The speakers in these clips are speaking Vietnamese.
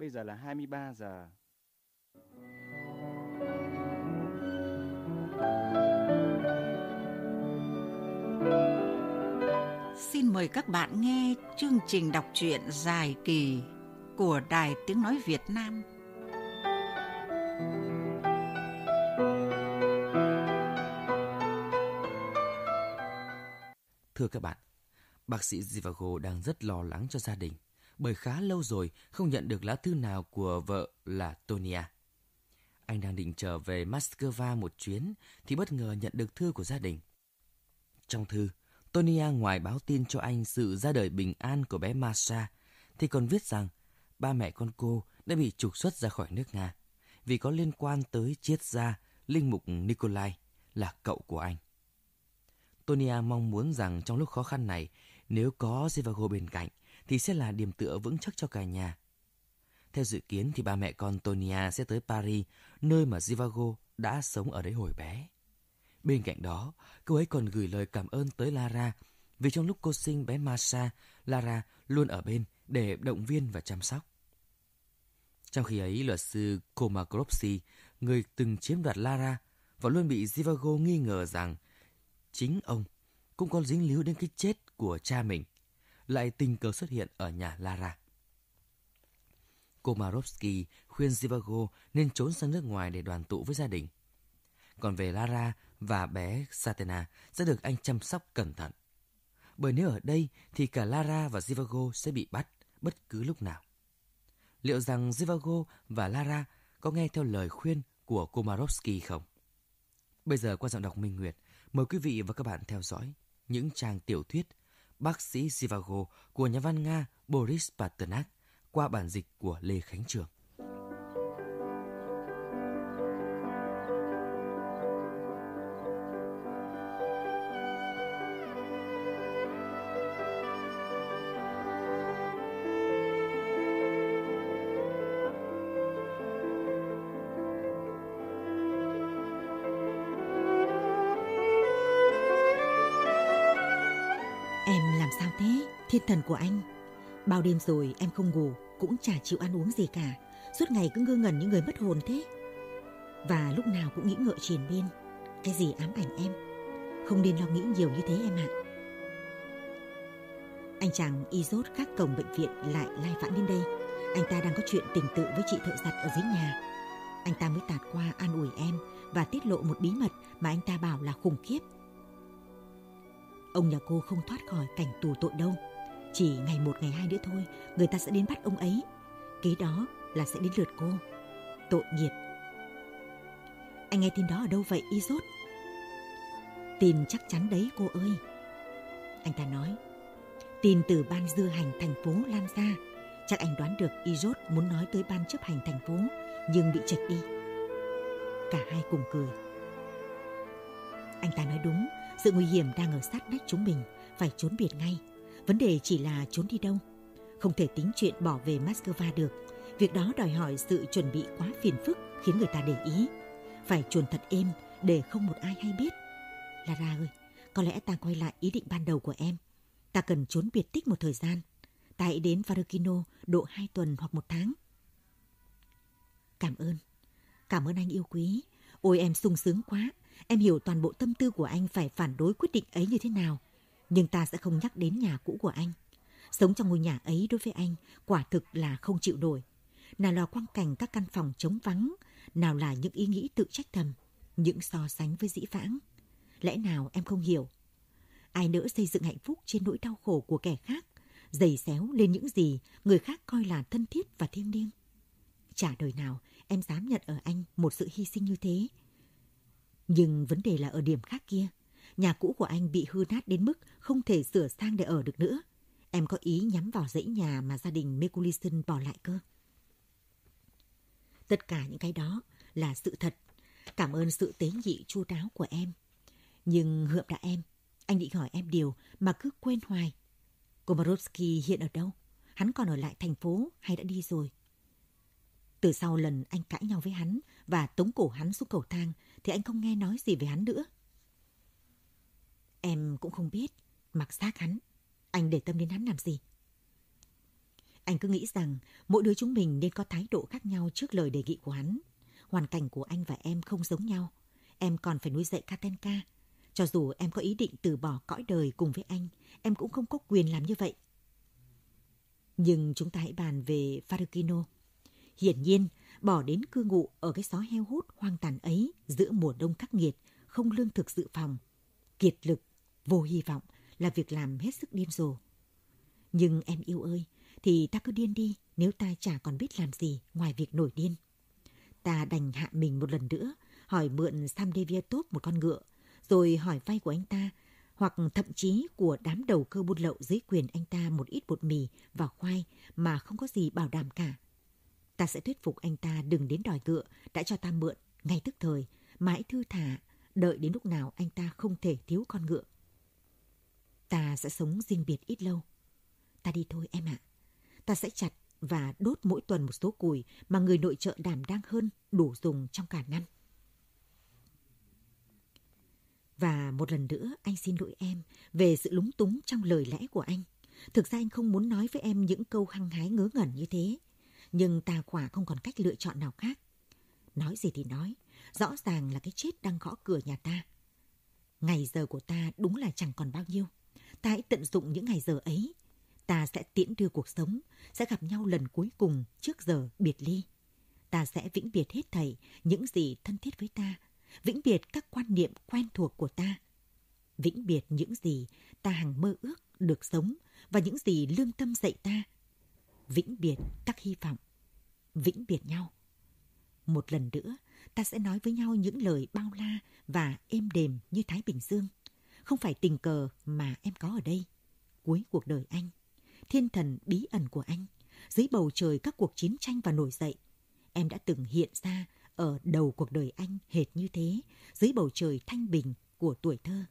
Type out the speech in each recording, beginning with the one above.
Bây giờ là 23 giờ. Xin mời các bạn nghe chương trình đọc truyện dài kỳ của Đài Tiếng Nói Việt Nam. Thưa các bạn, bác sĩ Zivago đang rất lo lắng cho gia đình bởi khá lâu rồi không nhận được lá thư nào của vợ là Tonia. Anh đang định trở về Moscow một chuyến thì bất ngờ nhận được thư của gia đình. Trong thư, Tonia ngoài báo tin cho anh sự ra đời bình an của bé Masha thì còn viết rằng ba mẹ con cô đã bị trục xuất ra khỏi nước Nga vì có liên quan tới triết gia linh mục Nikolai là cậu của anh. Tonia mong muốn rằng trong lúc khó khăn này, nếu có Zivago bên cạnh, thì sẽ là điểm tựa vững chắc cho cả nhà. Theo dự kiến thì ba mẹ con Tonia sẽ tới Paris, nơi mà Zivago đã sống ở đấy hồi bé. Bên cạnh đó, cô ấy còn gửi lời cảm ơn tới Lara vì trong lúc cô sinh bé Masha, Lara luôn ở bên để động viên và chăm sóc. Trong khi ấy, luật sư Komakropsi, người từng chiếm đoạt Lara và luôn bị Zivago nghi ngờ rằng chính ông cũng có dính líu đến cái chết của cha mình, lại tình cờ xuất hiện ở nhà Lara. Komarovsky khuyên Zivago nên trốn sang nước ngoài để đoàn tụ với gia đình. Còn về Lara và bé Satena sẽ được anh chăm sóc cẩn thận. Bởi nếu ở đây thì cả Lara và Zivago sẽ bị bắt bất cứ lúc nào. Liệu rằng Zivago và Lara có nghe theo lời khuyên của Komarovsky không? Bây giờ qua giọng đọc Minh Nguyệt, mời quý vị và các bạn theo dõi những trang tiểu thuyết Bác sĩ Sivago của nhà văn Nga Boris Pasternak qua bản dịch của Lê Khánh Trường. thần của anh. Bao đêm rồi em không ngủ, cũng chả chịu ăn uống gì cả. Suốt ngày cứ ngơ ngẩn những người mất hồn thế. Và lúc nào cũng nghĩ ngợi triền biên, Cái gì ám ảnh em? Không nên lo nghĩ nhiều như thế em ạ. Anh chàng y rốt các cổng bệnh viện lại lai vãn đến đây. Anh ta đang có chuyện tình tự với chị thợ giặt ở dưới nhà. Anh ta mới tạt qua an ủi em và tiết lộ một bí mật mà anh ta bảo là khủng khiếp. Ông nhà cô không thoát khỏi cảnh tù tội đâu chỉ ngày một ngày hai nữa thôi, người ta sẽ đến bắt ông ấy. Kế đó là sẽ đến lượt cô. Tội nghiệp. Anh nghe tin đó ở đâu vậy, Izot? Tin chắc chắn đấy cô ơi. Anh ta nói, tin từ ban dư hành thành phố lan ra. Chắc anh đoán được Izot muốn nói tới ban chấp hành thành phố, nhưng bị chệch đi. Cả hai cùng cười. Anh ta nói đúng, sự nguy hiểm đang ở sát nách chúng mình, phải trốn biệt ngay. Vấn đề chỉ là trốn đi đâu. Không thể tính chuyện bỏ về Moscow được. Việc đó đòi hỏi sự chuẩn bị quá phiền phức khiến người ta để ý. Phải chuồn thật êm để không một ai hay biết. Lara ơi, có lẽ ta quay lại ý định ban đầu của em. Ta cần trốn biệt tích một thời gian. Ta hãy đến Varukino độ 2 tuần hoặc một tháng. Cảm ơn. Cảm ơn anh yêu quý. Ôi em sung sướng quá. Em hiểu toàn bộ tâm tư của anh phải phản đối quyết định ấy như thế nào nhưng ta sẽ không nhắc đến nhà cũ của anh. Sống trong ngôi nhà ấy đối với anh quả thực là không chịu nổi. Nào là quang cảnh các căn phòng trống vắng, nào là những ý nghĩ tự trách thầm, những so sánh với dĩ vãng. Lẽ nào em không hiểu? Ai nỡ xây dựng hạnh phúc trên nỗi đau khổ của kẻ khác, giày xéo lên những gì người khác coi là thân thiết và thiêng liêng. Chả đời nào em dám nhận ở anh một sự hy sinh như thế. Nhưng vấn đề là ở điểm khác kia – Nhà cũ của anh bị hư nát đến mức không thể sửa sang để ở được nữa. Em có ý nhắm vào dãy nhà mà gia đình Mekulison bỏ lại cơ. Tất cả những cái đó là sự thật. Cảm ơn sự tế nhị chu đáo của em. Nhưng hượm đã em, anh định hỏi em điều mà cứ quên hoài. Komarovsky hiện ở đâu? Hắn còn ở lại thành phố hay đã đi rồi? Từ sau lần anh cãi nhau với hắn và tống cổ hắn xuống cầu thang thì anh không nghe nói gì về hắn nữa. Em cũng không biết, mặc xác hắn, anh để tâm đến hắn làm gì. Anh cứ nghĩ rằng mỗi đứa chúng mình nên có thái độ khác nhau trước lời đề nghị của hắn. Hoàn cảnh của anh và em không giống nhau. Em còn phải nuôi dạy Katenka. Cho dù em có ý định từ bỏ cõi đời cùng với anh, em cũng không có quyền làm như vậy. Nhưng chúng ta hãy bàn về Farukino. Hiển nhiên, bỏ đến cư ngụ ở cái xó heo hút hoang tàn ấy giữa mùa đông khắc nghiệt, không lương thực dự phòng, kiệt lực vô hy vọng là việc làm hết sức điên rồ. Nhưng em yêu ơi, thì ta cứ điên đi nếu ta chả còn biết làm gì ngoài việc nổi điên. Ta đành hạ mình một lần nữa, hỏi mượn Sam Devia tốt một con ngựa, rồi hỏi vay của anh ta, hoặc thậm chí của đám đầu cơ buôn lậu dưới quyền anh ta một ít bột mì và khoai mà không có gì bảo đảm cả. Ta sẽ thuyết phục anh ta đừng đến đòi ngựa đã cho ta mượn ngay tức thời, mãi thư thả, đợi đến lúc nào anh ta không thể thiếu con ngựa ta sẽ sống riêng biệt ít lâu. Ta đi thôi em ạ. À. Ta sẽ chặt và đốt mỗi tuần một số củi mà người nội trợ đảm đang hơn đủ dùng trong cả năm. Và một lần nữa anh xin lỗi em về sự lúng túng trong lời lẽ của anh. Thực ra anh không muốn nói với em những câu hăng hái ngớ ngẩn như thế. Nhưng ta quả không còn cách lựa chọn nào khác. Nói gì thì nói, rõ ràng là cái chết đang gõ cửa nhà ta. Ngày giờ của ta đúng là chẳng còn bao nhiêu ta hãy tận dụng những ngày giờ ấy. Ta sẽ tiễn đưa cuộc sống, sẽ gặp nhau lần cuối cùng trước giờ biệt ly. Ta sẽ vĩnh biệt hết thảy những gì thân thiết với ta, vĩnh biệt các quan niệm quen thuộc của ta. Vĩnh biệt những gì ta hằng mơ ước được sống và những gì lương tâm dạy ta. Vĩnh biệt các hy vọng. Vĩnh biệt nhau. Một lần nữa, ta sẽ nói với nhau những lời bao la và êm đềm như Thái Bình Dương. Không phải tình cờ mà em có ở đây. Cuối cuộc đời anh, thiên thần bí ẩn của anh, dưới bầu trời các cuộc chiến tranh và nổi dậy, em đã từng hiện ra ở đầu cuộc đời anh hệt như thế, dưới bầu trời thanh bình của tuổi thơ.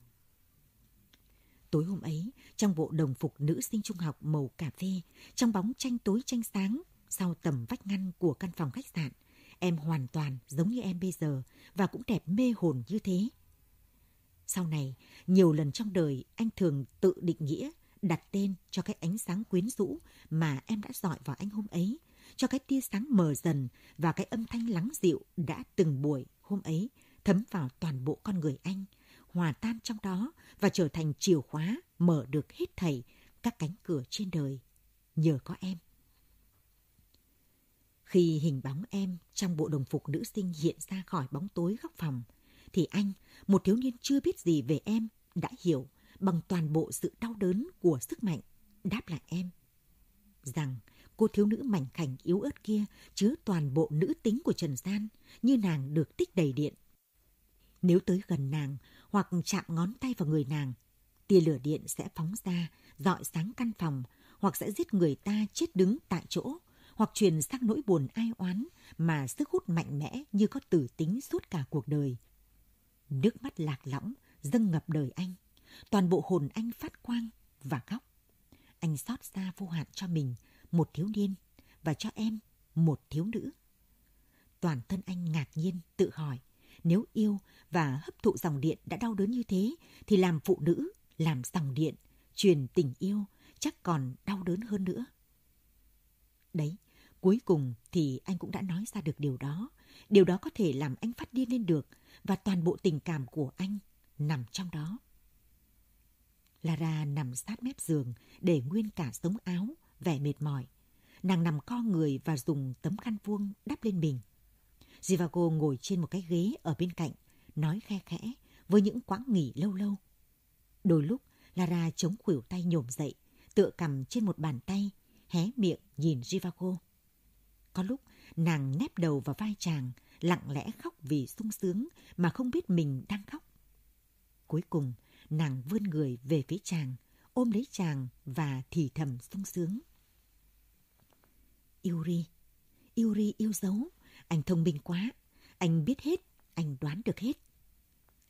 Tối hôm ấy, trong bộ đồng phục nữ sinh trung học màu cà phê, trong bóng tranh tối tranh sáng, sau tầm vách ngăn của căn phòng khách sạn, em hoàn toàn giống như em bây giờ và cũng đẹp mê hồn như thế. Sau này, nhiều lần trong đời anh thường tự định nghĩa, đặt tên cho cái ánh sáng quyến rũ mà em đã dọi vào anh hôm ấy, cho cái tia sáng mờ dần và cái âm thanh lắng dịu đã từng buổi hôm ấy thấm vào toàn bộ con người anh, hòa tan trong đó và trở thành chìa khóa mở được hết thảy các cánh cửa trên đời. Nhờ có em. Khi hình bóng em trong bộ đồng phục nữ sinh hiện ra khỏi bóng tối góc phòng, thì anh, một thiếu niên chưa biết gì về em, đã hiểu bằng toàn bộ sự đau đớn của sức mạnh, đáp lại em. Rằng cô thiếu nữ mảnh khảnh yếu ớt kia chứa toàn bộ nữ tính của Trần Gian, như nàng được tích đầy điện. Nếu tới gần nàng hoặc chạm ngón tay vào người nàng, tia lửa điện sẽ phóng ra, dọi sáng căn phòng, hoặc sẽ giết người ta chết đứng tại chỗ, hoặc truyền sang nỗi buồn ai oán mà sức hút mạnh mẽ như có tử tính suốt cả cuộc đời – Nước mắt lạc lõng, dâng ngập đời anh. Toàn bộ hồn anh phát quang và góc. Anh xót xa vô hạn cho mình, một thiếu niên, và cho em, một thiếu nữ. Toàn thân anh ngạc nhiên, tự hỏi, nếu yêu và hấp thụ dòng điện đã đau đớn như thế, thì làm phụ nữ, làm dòng điện, truyền tình yêu, chắc còn đau đớn hơn nữa. Đấy, cuối cùng thì anh cũng đã nói ra được điều đó Điều đó có thể làm anh phát điên lên được và toàn bộ tình cảm của anh nằm trong đó. Lara nằm sát mép giường để nguyên cả sống áo, vẻ mệt mỏi. Nàng nằm co người và dùng tấm khăn vuông đắp lên mình. Zivago ngồi trên một cái ghế ở bên cạnh, nói khe khẽ với những quãng nghỉ lâu lâu. Đôi lúc, Lara chống khuỷu tay nhổm dậy, tựa cầm trên một bàn tay, hé miệng nhìn Zivago. Có lúc nàng nép đầu vào vai chàng, lặng lẽ khóc vì sung sướng mà không biết mình đang khóc. Cuối cùng, nàng vươn người về phía chàng, ôm lấy chàng và thì thầm sung sướng. Yuri, Yuri yêu dấu, anh thông minh quá, anh biết hết, anh đoán được hết.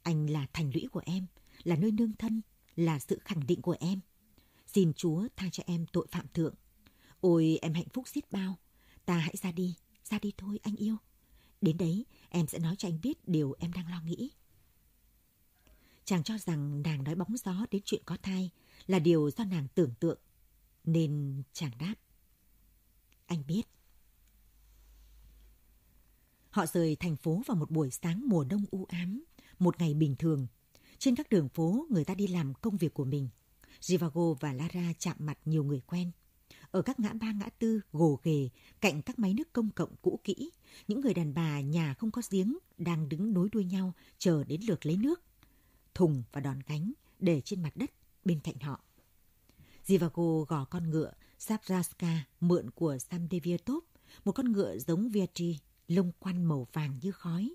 Anh là thành lũy của em, là nơi nương thân, là sự khẳng định của em. Xin Chúa tha cho em tội phạm thượng. Ôi em hạnh phúc xiết bao, ta hãy ra đi, ra đi thôi anh yêu. Đến đấy em sẽ nói cho anh biết điều em đang lo nghĩ. Chàng cho rằng nàng nói bóng gió đến chuyện có thai là điều do nàng tưởng tượng. Nên chàng đáp. Anh biết. Họ rời thành phố vào một buổi sáng mùa đông u ám, một ngày bình thường. Trên các đường phố, người ta đi làm công việc của mình. Rivago và Lara chạm mặt nhiều người quen ở các ngã ba ngã tư, gồ ghề, cạnh các máy nước công cộng cũ kỹ, những người đàn bà nhà không có giếng đang đứng nối đuôi nhau chờ đến lượt lấy nước. Thùng và đòn cánh để trên mặt đất bên cạnh họ. Zivago gò con ngựa Sabraska mượn của Samdeviatop, một con ngựa giống Viatri, lông quanh màu vàng như khói.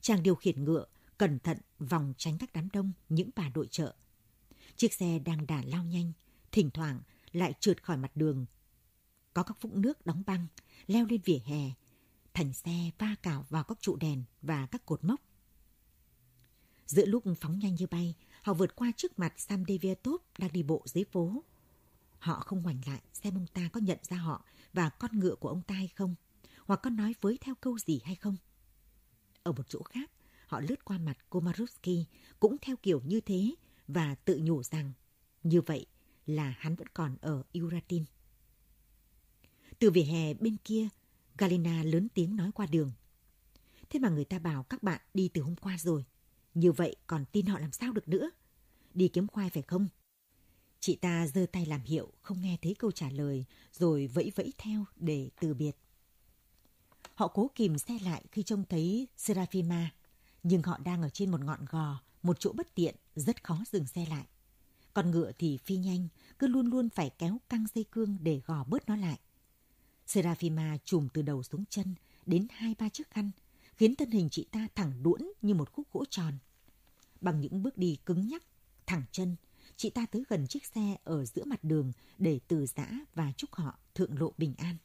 Chàng điều khiển ngựa, cẩn thận vòng tránh các đám đông những bà đội trợ Chiếc xe đang đà lao nhanh, thỉnh thoảng lại trượt khỏi mặt đường. Có các vũng nước đóng băng, leo lên vỉa hè, thành xe va cào vào các trụ đèn và các cột mốc. Giữa lúc phóng nhanh như bay, họ vượt qua trước mặt Sam Deviatop đang đi bộ dưới phố. Họ không ngoảnh lại xem ông ta có nhận ra họ và con ngựa của ông ta hay không, hoặc có nói với theo câu gì hay không. Ở một chỗ khác, họ lướt qua mặt Komarovsky cũng theo kiểu như thế và tự nhủ rằng như vậy là hắn vẫn còn ở Uratin. Từ vỉa hè bên kia, Galena lớn tiếng nói qua đường. Thế mà người ta bảo các bạn đi từ hôm qua rồi. Như vậy còn tin họ làm sao được nữa? Đi kiếm khoai phải không? Chị ta giơ tay làm hiệu, không nghe thấy câu trả lời, rồi vẫy vẫy theo để từ biệt. Họ cố kìm xe lại khi trông thấy Serafima, nhưng họ đang ở trên một ngọn gò, một chỗ bất tiện, rất khó dừng xe lại con ngựa thì phi nhanh, cứ luôn luôn phải kéo căng dây cương để gò bớt nó lại. Serafima chùm từ đầu xuống chân đến hai ba chiếc khăn, khiến thân hình chị ta thẳng đuỗn như một khúc gỗ tròn. Bằng những bước đi cứng nhắc, thẳng chân, chị ta tới gần chiếc xe ở giữa mặt đường để từ giã và chúc họ thượng lộ bình an.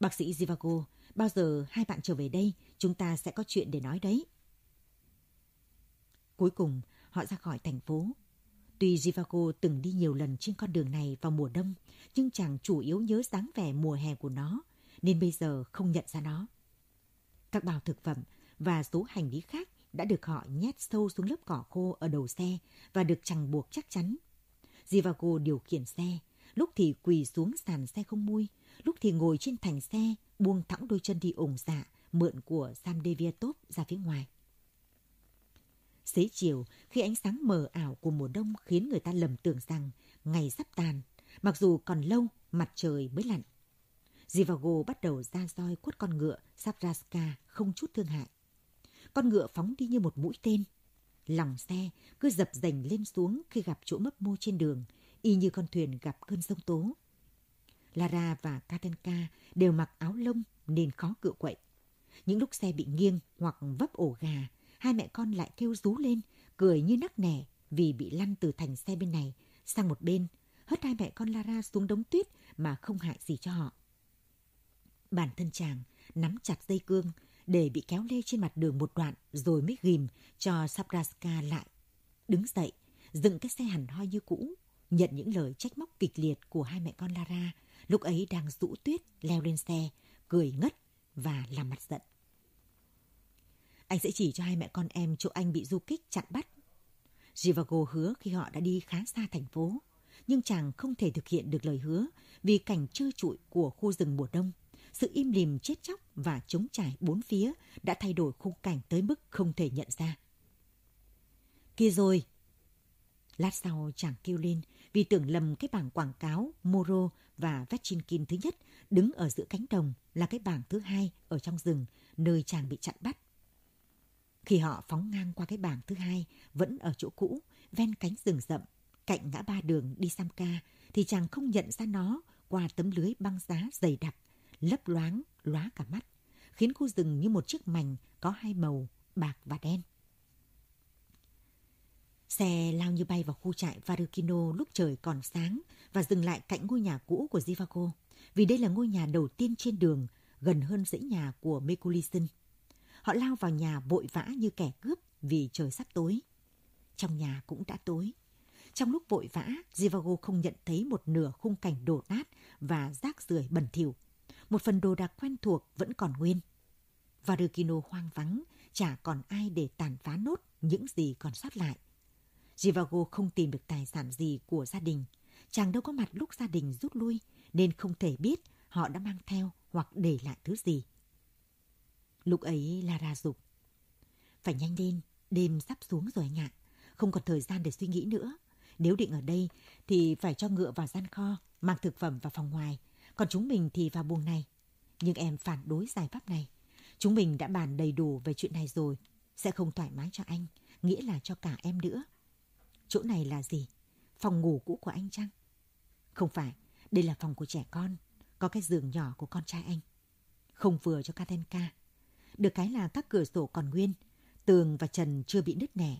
Bác sĩ Zivago, bao giờ hai bạn trở về đây, chúng ta sẽ có chuyện để nói đấy. Cuối cùng, họ ra khỏi thành phố Tuy zivago từng đi nhiều lần trên con đường này vào mùa đông, nhưng chàng chủ yếu nhớ dáng vẻ mùa hè của nó, nên bây giờ không nhận ra nó. Các bào thực phẩm và số hành lý khác đã được họ nhét sâu xuống lớp cỏ khô ở đầu xe và được chẳng buộc chắc chắn. zivago điều khiển xe, lúc thì quỳ xuống sàn xe không mui, lúc thì ngồi trên thành xe, buông thẳng đôi chân đi ủng dạ, mượn của Sam Devia Top ra phía ngoài. Xế chiều, khi ánh sáng mờ ảo của mùa đông khiến người ta lầm tưởng rằng ngày sắp tàn, mặc dù còn lâu mặt trời mới lặn. Zivago bắt đầu ra soi quất con ngựa Savraska không chút thương hại. Con ngựa phóng đi như một mũi tên. Lòng xe cứ dập dành lên xuống khi gặp chỗ mấp mô trên đường, y như con thuyền gặp cơn sông tố. Lara và Katenka đều mặc áo lông nên khó cựa quậy. Những lúc xe bị nghiêng hoặc vấp ổ gà hai mẹ con lại kêu rú lên, cười như nắc nẻ vì bị lăn từ thành xe bên này sang một bên, hất hai mẹ con Lara xuống đống tuyết mà không hại gì cho họ. Bản thân chàng nắm chặt dây cương để bị kéo lê trên mặt đường một đoạn rồi mới ghim cho Sabraska lại. Đứng dậy, dựng cái xe hẳn hoi như cũ, nhận những lời trách móc kịch liệt của hai mẹ con Lara, lúc ấy đang rũ tuyết leo lên xe, cười ngất và làm mặt giận. Anh sẽ chỉ cho hai mẹ con em chỗ anh bị du kích chặn bắt. Jivago hứa khi họ đã đi khá xa thành phố, nhưng chàng không thể thực hiện được lời hứa vì cảnh trơ trụi của khu rừng mùa đông. Sự im lìm chết chóc và chống trải bốn phía đã thay đổi khung cảnh tới mức không thể nhận ra. Kia rồi! Lát sau chàng kêu lên vì tưởng lầm cái bảng quảng cáo Moro và Vechinkin thứ nhất đứng ở giữa cánh đồng là cái bảng thứ hai ở trong rừng nơi chàng bị chặn bắt. Khi họ phóng ngang qua cái bảng thứ hai, vẫn ở chỗ cũ, ven cánh rừng rậm, cạnh ngã ba đường đi Sam Ca, thì chàng không nhận ra nó qua tấm lưới băng giá dày đặc, lấp loáng, lóa cả mắt, khiến khu rừng như một chiếc mảnh có hai màu, bạc và đen. Xe lao như bay vào khu trại Varukino lúc trời còn sáng và dừng lại cạnh ngôi nhà cũ của Jivago, vì đây là ngôi nhà đầu tiên trên đường, gần hơn dãy nhà của Mekulison. Họ lao vào nhà vội vã như kẻ cướp vì trời sắp tối. Trong nhà cũng đã tối. Trong lúc vội vã, Zivago không nhận thấy một nửa khung cảnh đổ nát và rác rưởi bẩn thỉu. Một phần đồ đạc quen thuộc vẫn còn nguyên. Varukino hoang vắng, chả còn ai để tàn phá nốt những gì còn sót lại. Zivago không tìm được tài sản gì của gia đình. Chàng đâu có mặt lúc gia đình rút lui, nên không thể biết họ đã mang theo hoặc để lại thứ gì. Lúc ấy Lara dục. Phải nhanh lên, đêm sắp xuống rồi anh ạ. Không còn thời gian để suy nghĩ nữa. Nếu định ở đây thì phải cho ngựa vào gian kho, mang thực phẩm vào phòng ngoài. Còn chúng mình thì vào buồng này. Nhưng em phản đối giải pháp này. Chúng mình đã bàn đầy đủ về chuyện này rồi. Sẽ không thoải mái cho anh, nghĩa là cho cả em nữa. Chỗ này là gì? Phòng ngủ cũ của anh chăng? Không phải, đây là phòng của trẻ con. Có cái giường nhỏ của con trai anh. Không vừa cho Katenka. Được cái là các cửa sổ còn nguyên, tường và trần chưa bị nứt nẻ.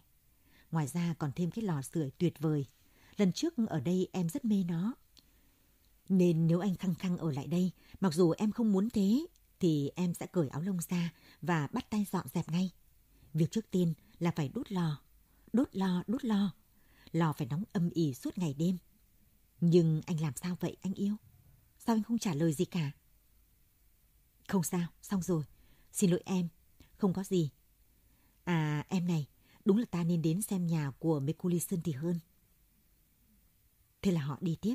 Ngoài ra còn thêm cái lò sưởi tuyệt vời. Lần trước ở đây em rất mê nó. Nên nếu anh khăng khăng ở lại đây, mặc dù em không muốn thế, thì em sẽ cởi áo lông ra và bắt tay dọn dẹp ngay. Việc trước tiên là phải đốt lò. Đốt lò, đốt lò. Lò phải nóng âm ỉ suốt ngày đêm. Nhưng anh làm sao vậy anh yêu? Sao anh không trả lời gì cả? Không sao, xong rồi. Xin lỗi em, không có gì. À, em này, đúng là ta nên đến xem nhà của Mekulisun thì hơn. Thế là họ đi tiếp.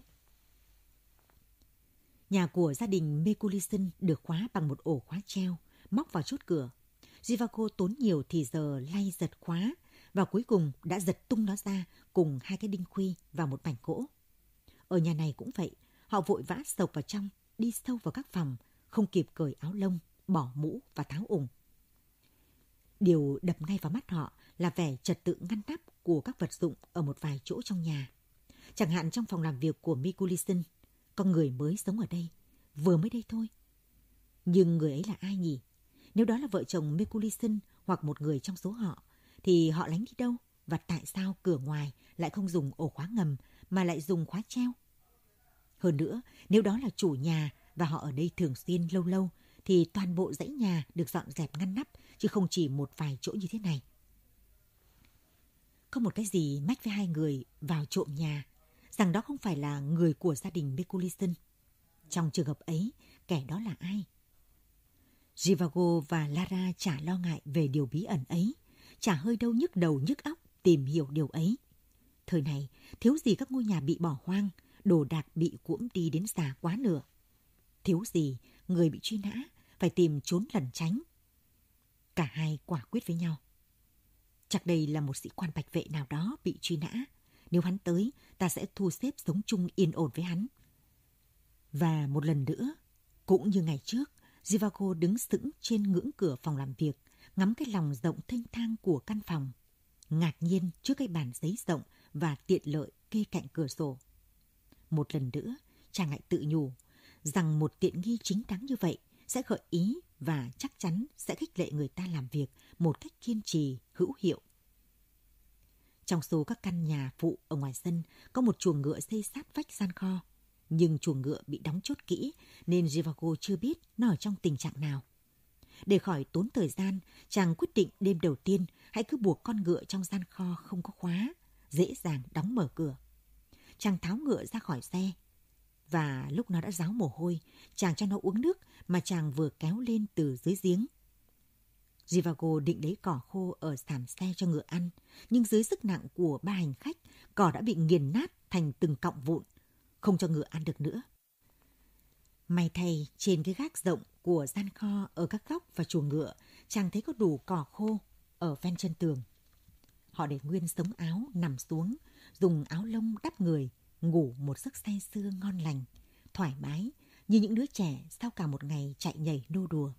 Nhà của gia đình Mekulisun được khóa bằng một ổ khóa treo, móc vào chốt cửa. Jivago tốn nhiều thì giờ lay giật khóa và cuối cùng đã giật tung nó ra cùng hai cái đinh khuy và một mảnh gỗ. Ở nhà này cũng vậy, họ vội vã sộc vào trong, đi sâu vào các phòng, không kịp cởi áo lông bỏ mũ và tháo ủng. Điều đập ngay vào mắt họ là vẻ trật tự ngăn nắp của các vật dụng ở một vài chỗ trong nhà. Chẳng hạn trong phòng làm việc của Mikulison, con người mới sống ở đây, vừa mới đây thôi. Nhưng người ấy là ai nhỉ? Nếu đó là vợ chồng Mikulison hoặc một người trong số họ, thì họ lánh đi đâu? Và tại sao cửa ngoài lại không dùng ổ khóa ngầm mà lại dùng khóa treo? Hơn nữa, nếu đó là chủ nhà và họ ở đây thường xuyên lâu lâu thì toàn bộ dãy nhà được dọn dẹp ngăn nắp, chứ không chỉ một vài chỗ như thế này. Có một cái gì mách với hai người vào trộm nhà, rằng đó không phải là người của gia đình Mikulison. Trong trường hợp ấy, kẻ đó là ai? Jivago và Lara chả lo ngại về điều bí ẩn ấy, chả hơi đâu nhức đầu nhức óc tìm hiểu điều ấy. Thời này, thiếu gì các ngôi nhà bị bỏ hoang, đồ đạc bị cuỗng đi đến già quá nửa. Thiếu gì người bị truy nã, phải tìm trốn lẩn tránh. Cả hai quả quyết với nhau. Chắc đây là một sĩ quan bạch vệ nào đó bị truy nã. Nếu hắn tới, ta sẽ thu xếp sống chung yên ổn với hắn. Và một lần nữa, cũng như ngày trước, zivago đứng sững trên ngưỡng cửa phòng làm việc, ngắm cái lòng rộng thênh thang của căn phòng. Ngạc nhiên trước cái bàn giấy rộng và tiện lợi kê cạnh cửa sổ. Một lần nữa, chàng lại tự nhủ rằng một tiện nghi chính đáng như vậy sẽ gợi ý và chắc chắn sẽ khích lệ người ta làm việc một cách kiên trì, hữu hiệu. Trong số các căn nhà phụ ở ngoài sân có một chuồng ngựa xây sát vách gian kho. Nhưng chuồng ngựa bị đóng chốt kỹ nên Jivago chưa biết nó ở trong tình trạng nào. Để khỏi tốn thời gian, chàng quyết định đêm đầu tiên hãy cứ buộc con ngựa trong gian kho không có khóa, dễ dàng đóng mở cửa. Chàng tháo ngựa ra khỏi xe, và lúc nó đã ráo mồ hôi, chàng cho nó uống nước mà chàng vừa kéo lên từ dưới giếng. Givago định lấy cỏ khô ở thảm xe cho ngựa ăn, nhưng dưới sức nặng của ba hành khách, cỏ đã bị nghiền nát thành từng cọng vụn, không cho ngựa ăn được nữa. May thay, trên cái gác rộng của gian kho ở các góc và chuồng ngựa, chàng thấy có đủ cỏ khô ở ven chân tường. Họ để nguyên sống áo nằm xuống, dùng áo lông đắp người, ngủ một giấc say sưa ngon lành, thoải mái như những đứa trẻ sau cả một ngày chạy nhảy nô đùa.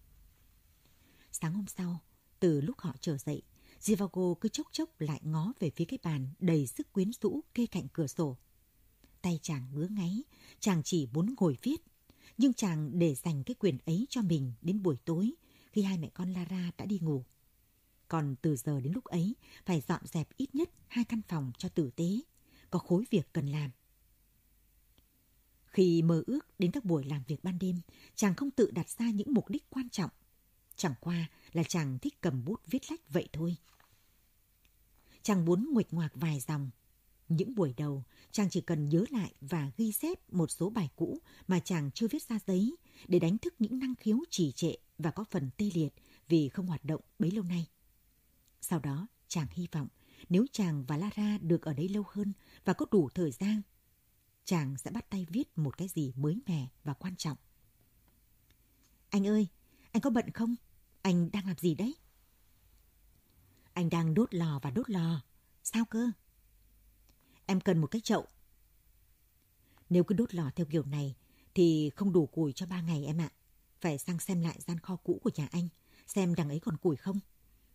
Sáng hôm sau, từ lúc họ trở dậy, Zivago cứ chốc chốc lại ngó về phía cái bàn đầy sức quyến rũ kê cạnh cửa sổ. Tay chàng ngứa ngáy, chàng chỉ muốn ngồi viết, nhưng chàng để dành cái quyền ấy cho mình đến buổi tối khi hai mẹ con Lara đã đi ngủ. Còn từ giờ đến lúc ấy, phải dọn dẹp ít nhất hai căn phòng cho tử tế, có khối việc cần làm. Khi mơ ước đến các buổi làm việc ban đêm, chàng không tự đặt ra những mục đích quan trọng. Chẳng qua là chàng thích cầm bút viết lách vậy thôi. Chàng muốn nguệch ngoạc vài dòng. Những buổi đầu, chàng chỉ cần nhớ lại và ghi xếp một số bài cũ mà chàng chưa viết ra giấy để đánh thức những năng khiếu trì trệ và có phần tê liệt vì không hoạt động bấy lâu nay. Sau đó, chàng hy vọng nếu chàng và Lara được ở đây lâu hơn và có đủ thời gian chàng sẽ bắt tay viết một cái gì mới mẻ và quan trọng. Anh ơi, anh có bận không? Anh đang làm gì đấy? Anh đang đốt lò và đốt lò. Sao cơ? Em cần một cái chậu. Nếu cứ đốt lò theo kiểu này thì không đủ củi cho ba ngày em ạ. Phải sang xem lại gian kho cũ của nhà anh, xem đằng ấy còn củi không.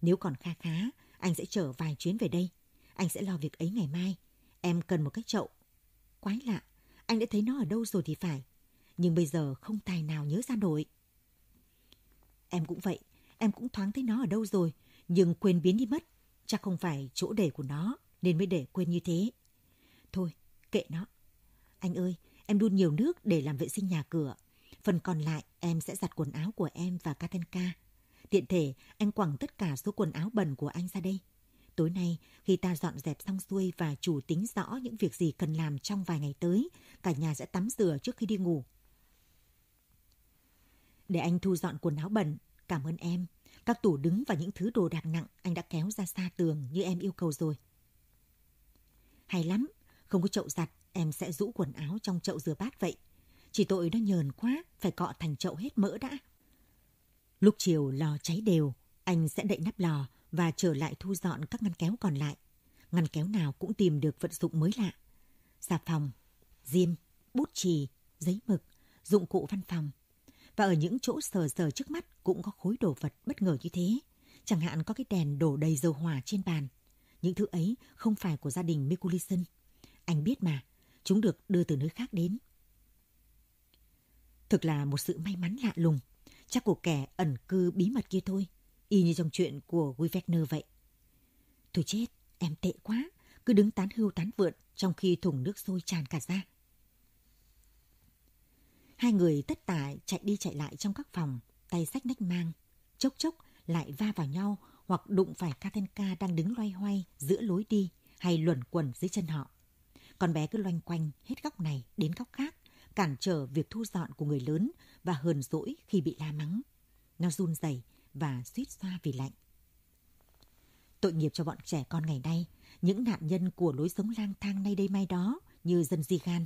Nếu còn kha khá, anh sẽ chở vài chuyến về đây. Anh sẽ lo việc ấy ngày mai. Em cần một cái chậu Quái lạ, anh đã thấy nó ở đâu rồi thì phải. Nhưng bây giờ không tài nào nhớ ra nổi. Em cũng vậy, em cũng thoáng thấy nó ở đâu rồi, nhưng quên biến đi mất. Chắc không phải chỗ để của nó, nên mới để quên như thế. Thôi, kệ nó. Anh ơi, em đun nhiều nước để làm vệ sinh nhà cửa. Phần còn lại, em sẽ giặt quần áo của em và Katenka. Tiện thể, anh quẳng tất cả số quần áo bẩn của anh ra đây. Tối nay, khi ta dọn dẹp xong xuôi và chủ tính rõ những việc gì cần làm trong vài ngày tới, cả nhà sẽ tắm rửa trước khi đi ngủ. Để anh thu dọn quần áo bẩn, cảm ơn em. Các tủ đứng và những thứ đồ đạc nặng anh đã kéo ra xa tường như em yêu cầu rồi. Hay lắm, không có chậu giặt, em sẽ rũ quần áo trong chậu rửa bát vậy. Chỉ tội nó nhờn quá, phải cọ thành chậu hết mỡ đã. Lúc chiều lò cháy đều, anh sẽ đậy nắp lò, và trở lại thu dọn các ngăn kéo còn lại. Ngăn kéo nào cũng tìm được vật dụng mới lạ. Xà phòng, diêm, bút chì, giấy mực, dụng cụ văn phòng. Và ở những chỗ sờ sờ trước mắt cũng có khối đồ vật bất ngờ như thế. Chẳng hạn có cái đèn đổ đầy dầu hỏa trên bàn. Những thứ ấy không phải của gia đình Mikulison. Anh biết mà, chúng được đưa từ nơi khác đến. Thực là một sự may mắn lạ lùng. Chắc của kẻ ẩn cư bí mật kia thôi – y như trong chuyện của Guy vậy. Thôi chết, em tệ quá, cứ đứng tán hưu tán vượn trong khi thùng nước sôi tràn cả ra. Hai người tất tả chạy đi chạy lại trong các phòng, tay sách nách mang, chốc chốc lại va vào nhau hoặc đụng phải Katenka đang đứng loay hoay giữa lối đi hay luẩn quẩn dưới chân họ. Con bé cứ loanh quanh hết góc này đến góc khác, cản trở việc thu dọn của người lớn và hờn dỗi khi bị la mắng. Nó run rẩy, và suýt xoa vì lạnh. Tội nghiệp cho bọn trẻ con ngày nay, những nạn nhân của lối sống lang thang nay đây mai đó như dân di gan,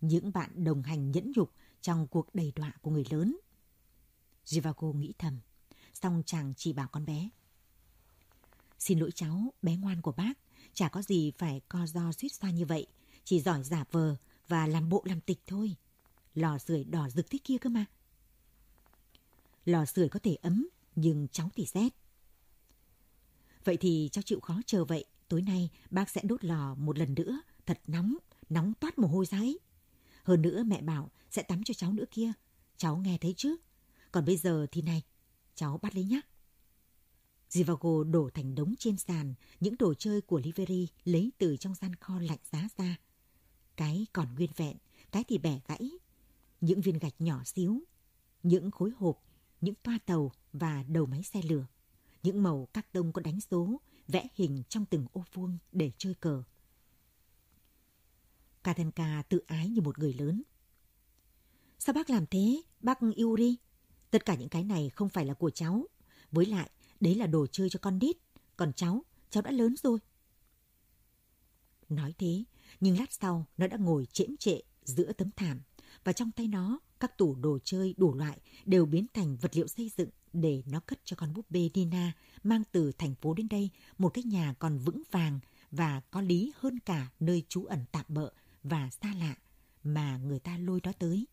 những bạn đồng hành nhẫn nhục trong cuộc đầy đọa của người lớn. Jivago nghĩ thầm, song chàng chỉ bảo con bé. Xin lỗi cháu, bé ngoan của bác, chả có gì phải co do suýt xoa như vậy, chỉ giỏi giả vờ và làm bộ làm tịch thôi. Lò sưởi đỏ rực thế kia cơ mà. Lò sưởi có thể ấm, nhưng cháu thì rét. Vậy thì cháu chịu khó chờ vậy, tối nay bác sẽ đốt lò một lần nữa, thật nóng, nóng toát mồ hôi ra ấy. Hơn nữa mẹ bảo sẽ tắm cho cháu nữa kia, cháu nghe thấy chứ. Còn bây giờ thì này, cháu bắt lấy nhá. Zivago đổ thành đống trên sàn những đồ chơi của Liveri lấy từ trong gian kho lạnh giá ra. Cái còn nguyên vẹn, cái thì bẻ gãy, những viên gạch nhỏ xíu, những khối hộp những toa tàu và đầu máy xe lửa, những màu các tông có đánh số, vẽ hình trong từng ô vuông để chơi cờ. Katenka tự ái như một người lớn. Sao bác làm thế, bác Yuri? Tất cả những cái này không phải là của cháu. Với lại, đấy là đồ chơi cho con đít. Còn cháu, cháu đã lớn rồi. Nói thế, nhưng lát sau nó đã ngồi chễm trệ giữa tấm thảm và trong tay nó các tủ đồ chơi đủ loại đều biến thành vật liệu xây dựng để nó cất cho con búp bê Nina mang từ thành phố đến đây một cái nhà còn vững vàng và có lý hơn cả nơi trú ẩn tạm bợ và xa lạ mà người ta lôi đó tới.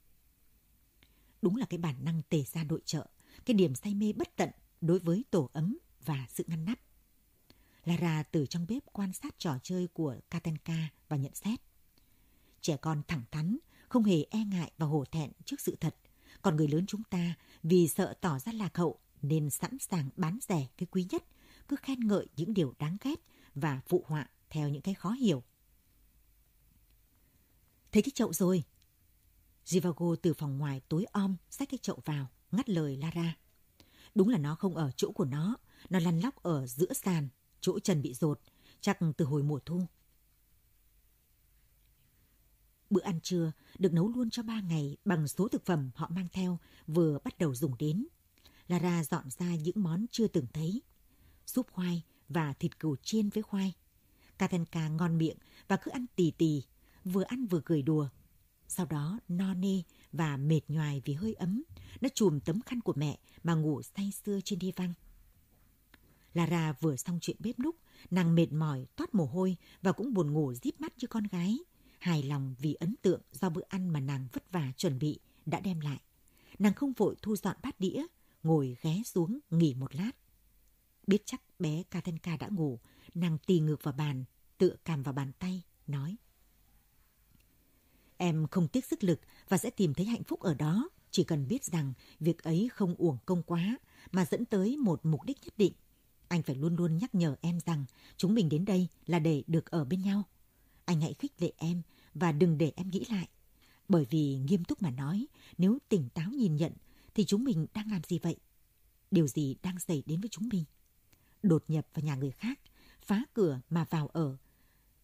Đúng là cái bản năng tề ra đội trợ cái điểm say mê bất tận đối với tổ ấm và sự ngăn nắp. Lara từ trong bếp quan sát trò chơi của Katenka và nhận xét. Trẻ con thẳng thắn, không hề e ngại và hổ thẹn trước sự thật. Còn người lớn chúng ta vì sợ tỏ ra lạc hậu nên sẵn sàng bán rẻ cái quý nhất, cứ khen ngợi những điều đáng ghét và phụ họa theo những cái khó hiểu. Thấy cái chậu rồi. Jivago từ phòng ngoài tối om xách cái chậu vào, ngắt lời Lara. Đúng là nó không ở chỗ của nó, nó lăn lóc ở giữa sàn, chỗ trần bị rột, chắc từ hồi mùa thu. Bữa ăn trưa được nấu luôn cho ba ngày bằng số thực phẩm họ mang theo vừa bắt đầu dùng đến. Lara dọn ra những món chưa từng thấy. Súp khoai và thịt cừu chiên với khoai. Katanka ngon miệng và cứ ăn tì tì, vừa ăn vừa cười đùa. Sau đó no nê và mệt nhoài vì hơi ấm, nó chùm tấm khăn của mẹ mà ngủ say sưa trên đi văng. Lara vừa xong chuyện bếp núc, nàng mệt mỏi, toát mồ hôi và cũng buồn ngủ díp mắt như con gái – hài lòng vì ấn tượng do bữa ăn mà nàng vất vả chuẩn bị đã đem lại. Nàng không vội thu dọn bát đĩa, ngồi ghé xuống nghỉ một lát. Biết chắc bé Katenka đã ngủ, nàng tì ngược vào bàn, tựa cằm vào bàn tay, nói. Em không tiếc sức lực và sẽ tìm thấy hạnh phúc ở đó, chỉ cần biết rằng việc ấy không uổng công quá mà dẫn tới một mục đích nhất định. Anh phải luôn luôn nhắc nhở em rằng chúng mình đến đây là để được ở bên nhau. Anh hãy khích lệ em và đừng để em nghĩ lại. Bởi vì nghiêm túc mà nói, nếu tỉnh táo nhìn nhận thì chúng mình đang làm gì vậy? Điều gì đang xảy đến với chúng mình? Đột nhập vào nhà người khác, phá cửa mà vào ở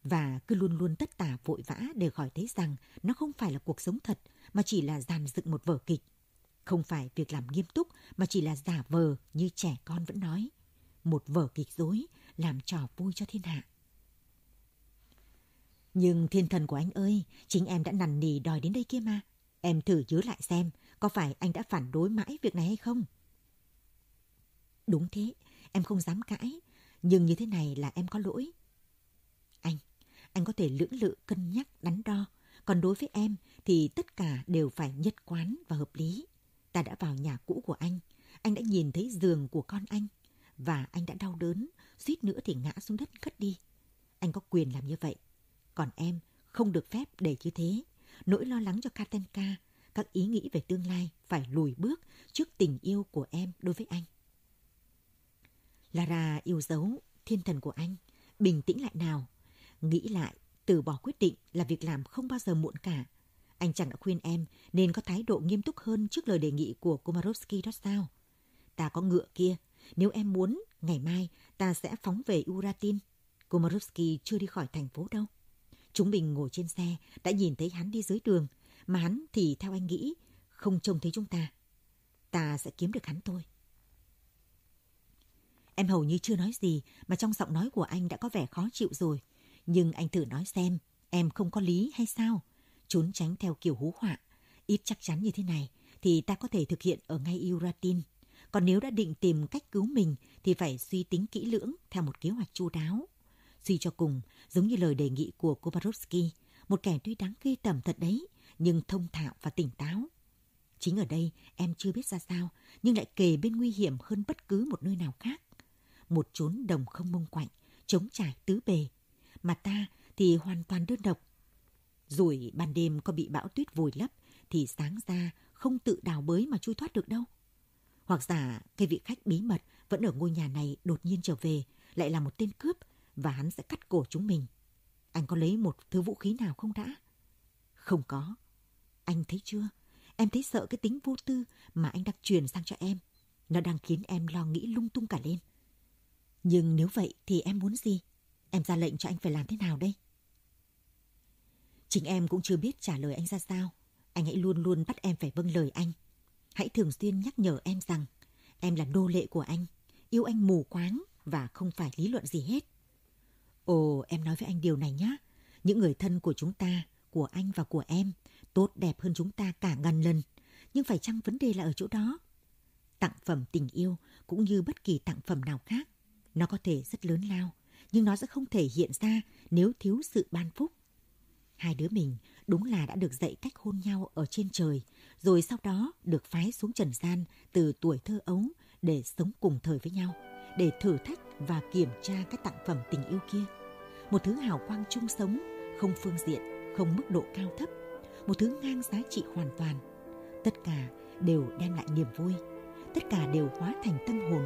và cứ luôn luôn tất tả vội vã để khỏi thấy rằng nó không phải là cuộc sống thật mà chỉ là dàn dựng một vở kịch. Không phải việc làm nghiêm túc mà chỉ là giả vờ như trẻ con vẫn nói. Một vở kịch dối làm trò vui cho thiên hạ. Nhưng thiên thần của anh ơi, chính em đã nằn nỉ đòi đến đây kia mà. Em thử giữ lại xem, có phải anh đã phản đối mãi việc này hay không? Đúng thế, em không dám cãi, nhưng như thế này là em có lỗi. Anh, anh có thể lưỡng lự cân nhắc đắn đo, còn đối với em thì tất cả đều phải nhất quán và hợp lý. Ta đã vào nhà cũ của anh, anh đã nhìn thấy giường của con anh và anh đã đau đớn, suýt nữa thì ngã xuống đất cất đi. Anh có quyền làm như vậy, còn em không được phép để như thế. Nỗi lo lắng cho Katenka, các ý nghĩ về tương lai phải lùi bước trước tình yêu của em đối với anh. Lara yêu dấu, thiên thần của anh, bình tĩnh lại nào. Nghĩ lại, từ bỏ quyết định là việc làm không bao giờ muộn cả. Anh chẳng đã khuyên em nên có thái độ nghiêm túc hơn trước lời đề nghị của Komarovsky đó sao? Ta có ngựa kia, nếu em muốn, ngày mai ta sẽ phóng về Uratin. Komarovsky chưa đi khỏi thành phố đâu. Chúng mình ngồi trên xe, đã nhìn thấy hắn đi dưới đường, mà hắn thì theo anh nghĩ, không trông thấy chúng ta. Ta sẽ kiếm được hắn thôi. Em hầu như chưa nói gì mà trong giọng nói của anh đã có vẻ khó chịu rồi. Nhưng anh thử nói xem, em không có lý hay sao? Trốn tránh theo kiểu hú họa. Ít chắc chắn như thế này thì ta có thể thực hiện ở ngay Euratin. Còn nếu đã định tìm cách cứu mình thì phải suy tính kỹ lưỡng theo một kế hoạch chu đáo. Suy cho cùng, giống như lời đề nghị của Kovarovsky, một kẻ tuy đáng ghê tởm thật đấy, nhưng thông thạo và tỉnh táo. Chính ở đây em chưa biết ra sao, nhưng lại kề bên nguy hiểm hơn bất cứ một nơi nào khác. Một chốn đồng không mông quạnh, chống trải tứ bề. Mà ta thì hoàn toàn đơn độc. Rồi ban đêm có bị bão tuyết vùi lấp, thì sáng ra không tự đào bới mà chui thoát được đâu. Hoặc giả cái vị khách bí mật vẫn ở ngôi nhà này đột nhiên trở về, lại là một tên cướp và hắn sẽ cắt cổ chúng mình. Anh có lấy một thứ vũ khí nào không đã? Không có. Anh thấy chưa? Em thấy sợ cái tính vô tư mà anh đang truyền sang cho em. Nó đang khiến em lo nghĩ lung tung cả lên. Nhưng nếu vậy thì em muốn gì? Em ra lệnh cho anh phải làm thế nào đây? Chính em cũng chưa biết trả lời anh ra sao. Anh hãy luôn luôn bắt em phải vâng lời anh. Hãy thường xuyên nhắc nhở em rằng em là nô lệ của anh, yêu anh mù quáng và không phải lý luận gì hết. Ồ, em nói với anh điều này nhé. Những người thân của chúng ta, của anh và của em, tốt đẹp hơn chúng ta cả ngàn lần. Nhưng phải chăng vấn đề là ở chỗ đó? Tặng phẩm tình yêu cũng như bất kỳ tặng phẩm nào khác, nó có thể rất lớn lao, nhưng nó sẽ không thể hiện ra nếu thiếu sự ban phúc. Hai đứa mình đúng là đã được dạy cách hôn nhau ở trên trời, rồi sau đó được phái xuống trần gian từ tuổi thơ ấu để sống cùng thời với nhau để thử thách và kiểm tra các tặng phẩm tình yêu kia. Một thứ hào quang chung sống, không phương diện, không mức độ cao thấp, một thứ ngang giá trị hoàn toàn. Tất cả đều đem lại niềm vui, tất cả đều hóa thành tâm hồn.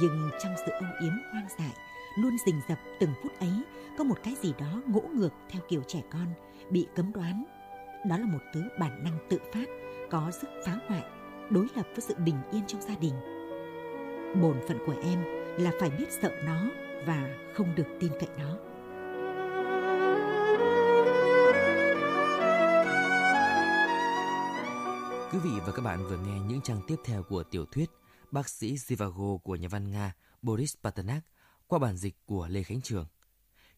Nhưng trong sự âu yếm hoang dại, luôn rình rập từng phút ấy có một cái gì đó ngỗ ngược theo kiểu trẻ con, bị cấm đoán. Đó là một thứ bản năng tự phát, có sức phá hoại, đối lập với sự bình yên trong gia đình bổn phận của em là phải biết sợ nó và không được tin cậy nó Quý vị và các bạn vừa nghe những trang tiếp theo của tiểu thuyết Bác sĩ Zivago của nhà văn Nga Boris Paternak qua bản dịch của Lê Khánh Trường.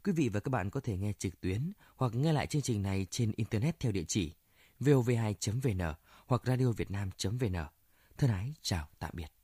Quý vị và các bạn có thể nghe trực tuyến hoặc nghe lại chương trình này trên Internet theo địa chỉ vov2.vn hoặc radiovietnam.vn. Thân ái, chào tạm biệt.